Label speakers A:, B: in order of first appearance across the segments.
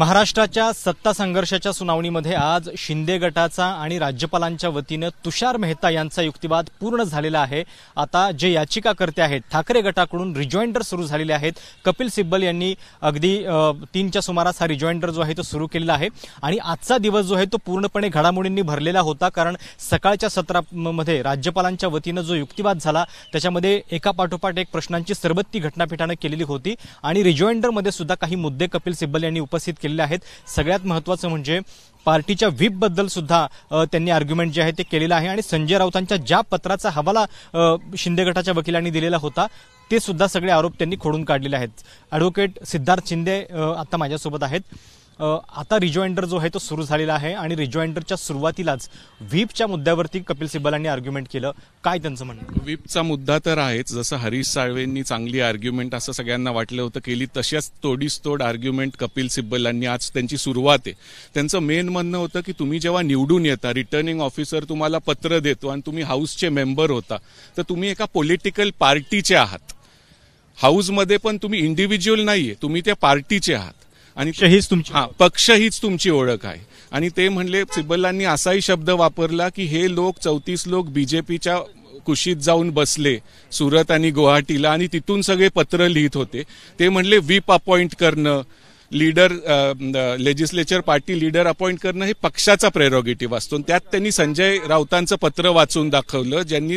A: महाराष्ट्राच्या सत्ता संघर्षाच्या सुनावणीमध्ये आज शिंदे गटाचा आणि राज्यपालांच्या वतीनं तुषार मेहता यांचा युक्तिवाद पूर्ण झालेला आहे आता जे याचिकाकर्ते आहेत ठाकरे गटाकडून रिजॉइंडर सुरू झालेले आहेत कपिल सिब्बल यांनी अगदी तीनच्या सुमारास हा रिजॉइंडर जो आहे तो सुरू केलेला आहे आणि आजचा दिवस जो आहे तो पूर्णपणे घडामोडींनी भरलेला होता कारण सकाळच्या सत्रामध्ये राज्यपालांच्या वतीनं जो युक्तिवाद झाला त्याच्यामध्ये एका पाठोपाठ एक प्रश्नांची सरबत्ती घटनापीठानं केलेली होती आणि रिजॉइंडरमध्ये सुद्धा काही मुद्दे कपिल सिब्बल यांनी उपस्थित आहेत सगळ्यात महत्वाचं म्हणजे पार्टीच्या व्हीप बद्दल सुद्धा त्यांनी आर्ग्युमेंट जे आहे ते केलेलं आहे आणि संजय राऊतांच्या ज्या पत्राचा हवाला शिंदे गटाच्या वकिलांनी दिलेला होता ते सुद्धा सगळे आरोप त्यांनी खोडून काढलेले आहेत ॲडव्होकेट सिद्धार्थ शिंदे आता माझ्यासोबत आहेत आता रिजॉइंडर जो आहे तो सुरू झालेला आहे आणि रिजॉइंडरच्या सुरुवातीलाच व्हीपच्या मुद्द्यावरती कपिल सिब्बलांनी आर्ग्युमेंट केलं काय त्यांचं म्हणणं
B: व्हीपचा मुद्दा तर आहेच जसं हरीश साळवेंनी चांगली आर्ग्युमेंट असं सगळ्यांना वाटलं होतं केली तशाच तोड आर्ग्युमेंट कपिल सिब्बलांनी आज त्यांची सुरुवात आहे त्यांचं मेन म्हणणं होतं की तुम्ही जेव्हा निवडून येता रिटर्निंग ऑफिसर तुम्हाला पत्र देतो आणि तुम्ही हाऊसचे मेंबर होता तर तुम्ही एका पॉलिटिकल पार्टीचे आहात हाऊसमध्ये पण तुम्ही इंडिव्हिज्युअल नाहीये तुम्ही त्या पार्टीचे आहात आणि हीच तुमची हा पक्ष हीच तुमची ओळख आहे आणि ते म्हणले सिब्बलांनी असाही शब्द वापरला की हे लोक चौतीस लोक बीजेपीच्या कुशीत जाऊन बसले सुरत आणि गुवाहाटीला आणि तिथून सगळे पत्र लिहित होते ते म्हणले व्हीप अपॉइंट करणं leader legislature party leader appoint करणं हे पक्षाचा प्रेरोगेटिव्ह असतो त्यात त्यांनी संजय राऊतांचं पत्र वाचून दाखवलं ज्यांनी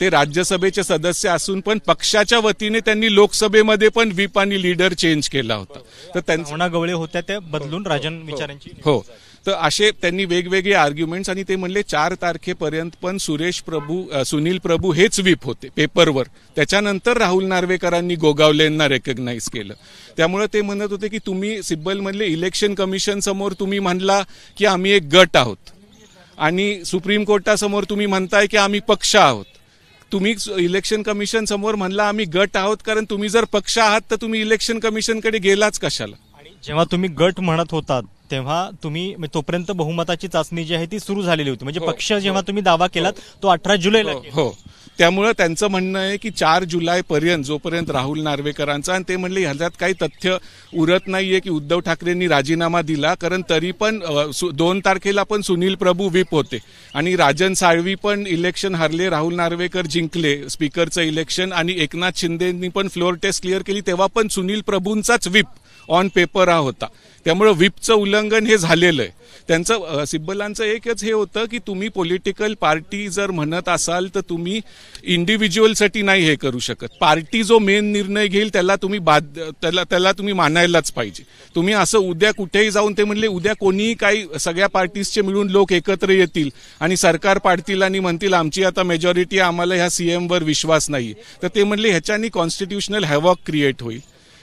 B: ते राज्यसभेचे सदस्य असून पण पक्षाच्या वतीने त्यांनी लोकसभेमध्ये पण व्हीप आणि लीडर चेंज केला होता तर त्यांना गवळे होत्या त्या बदलून राजन विचारांची हो तर असे त्यांनी वेगवेगळे आर्ग्युमेंट्स आणि ते म्हणले चार तारखेपर्यंत पण सुरेश प्रभू सुनील प्रभू हेच व्हीप होते पेपरवर त्याच्यानंतर राहुल नार्वेकरांनी गोगावलेंना रेकग्नाईज केलं त्यामुळे ते म्हणत होते की तुम्ही सिब्बलमधले इलेक्शन कमिशन समोर तुम्ही म्हणला की आम्ही एक गट आहोत आणि सुप्रीम कोर्टासमोर तुम्ही म्हणताय की आम्ही पक्ष आहोत तुम्ही इलेक्शन कमिशन समोर म्हणला आम्ही गट आहोत कारण तुम्ही जर पक्ष आहात तर तुम्ही इलेक्शन कमिशनकडे गेलाच कशाला जेव्हा तुम्ही गट
A: म्हणत होतात तेव्हा तुम्ही म्हणजे तोपर्यंत बहुमताची चाचणी जी आहे ती सुरू झालेली होती म्हणजे हो. पक्ष हो. जेव्हा तुम्ही
B: दावा केलात हो. तो अठरा जुलैला हो त्यामुळे त्यांचं म्हणणं आहे की चार जुलैपर्यंत जोपर्यंत राहुल नार्वेकरांचा आणि ते म्हणले ह्याच्यात काही तथ्य उरत नाहीये की उद्धव ठाकरेंनी राजीनामा दिला कारण तरी पण दोन तारखेला पण सुनील प्रभू व्हीप होते आणि राजन साळवी पण इलेक्शन हरले राहुल नार्वेकर जिंकले स्पीकरचं इलेक्शन आणि एकनाथ शिंदेनी पण फ्लोअर टेस्ट क्लिअर केली तेव्हा पण सुनील प्रभूंचाच व्हीप ऑन पेपर हा होता त्यामुळे व्हीपचं उल्लं उल्लंघन हे झालेलं आहे त्यांचं सिब्बलांचं एकच हे होतं की तुम्ही पॉलिटिकल पार्टी जर म्हणत असाल तर तुम्ही इंडिव्हिज्युअलसाठी नाही हे करू शकत पार्टी जो मेन निर्णय घेईल त्याला तुम्ही बाद त्याला त्याला तुम्ही मानायलाच पाहिजे तुम्ही असं उद्या कुठेही जाऊन ते म्हणले उद्या कोणीही काही सगळ्या पार्टीजचे मिळून लोक एकत्र येतील आणि सरकार पाडतील आणि म्हणतील आमची आता मेजॉरिटी आम्हाला ह्या सीएमवर विश्वास नाही तर ते म्हणले ह्याच्यानी कॉन्स्टिट्युशनल हॅवॉक क्रिएट होईल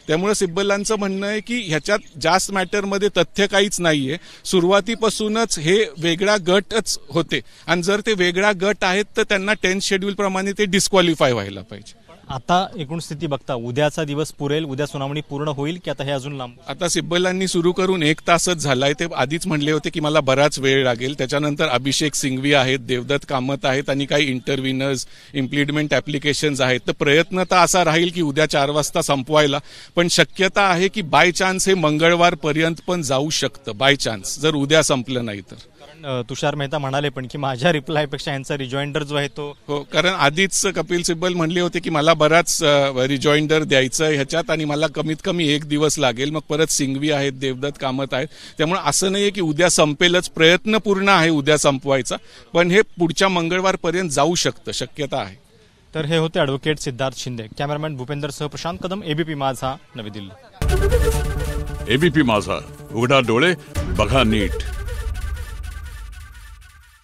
B: त्यामुळे सिब्बलांचं म्हणणं आहे की ह्याच्यात जास्त मॅटरमध्ये तथ्य काहीच नाहीये सुरुवातीपासूनच हे वेगळा गटच होते आणि जर ते वेगळा गट आहेत तर त्यांना टेन्थ शेड्यूलप्रमाणे ते डिस्क्वालिफाय व्हायला पाहिजे
A: आता एकूण स्थिती बघता उद्याचा दिवस पुरेल उद्या सुनावणी पूर्ण होईल की आता हे अजून लांब
B: आता सिब्बलांनी सुरू करून एक तासच झालाय ते आधीच म्हणले होते की मला बराच वेळ लागेल त्याच्यानंतर अभिषेक सिंघवी आहेत देवदत्त कामत आहेत आणि काही इंटरव्हिनर्स इम्प्लिमेंट ॲप्लिकेशन्स आहेत तर प्रयत्न तर असा राहील की उद्या चार वाजता संपवायला पण शक्यता आहे की बाय चान्स हे मंगळवारपर्यंत पण जाऊ शकतं बाय चान्स जर उद्या संपलं नाही तर
A: कारण तुषार मेहता म्हणाले पण की माझ्या रिप्लायपेक्षा यांचा रिजॉइंडर जो आहे तो हो
B: कारण आधीच कपिल सिब्बल म्हणले होते की मला बराच रिजॉइंडर द्यायचं ह्याच्यात आणि मला कमीत कमी एक दिवस लागेल मग परत सिंघवी आहेत देवदत्त कामत आहेत त्यामुळे असं नाहीये की उद्या संपेलच प्रयत्न पूर्ण आहे उद्या संपवायचा पण हे पुढच्या मंगळवारपर्यंत जाऊ शकतं शक्यता आहे
A: तर हे होते ॲडव्होकेट सिद्धार्थ शिंदे कॅमेरामॅन भूपेंद्र सह प्रशांत कदम एबीपी माझा
B: नवी दिल्ली एबीपी माझा उघडा डोळे बघा नीट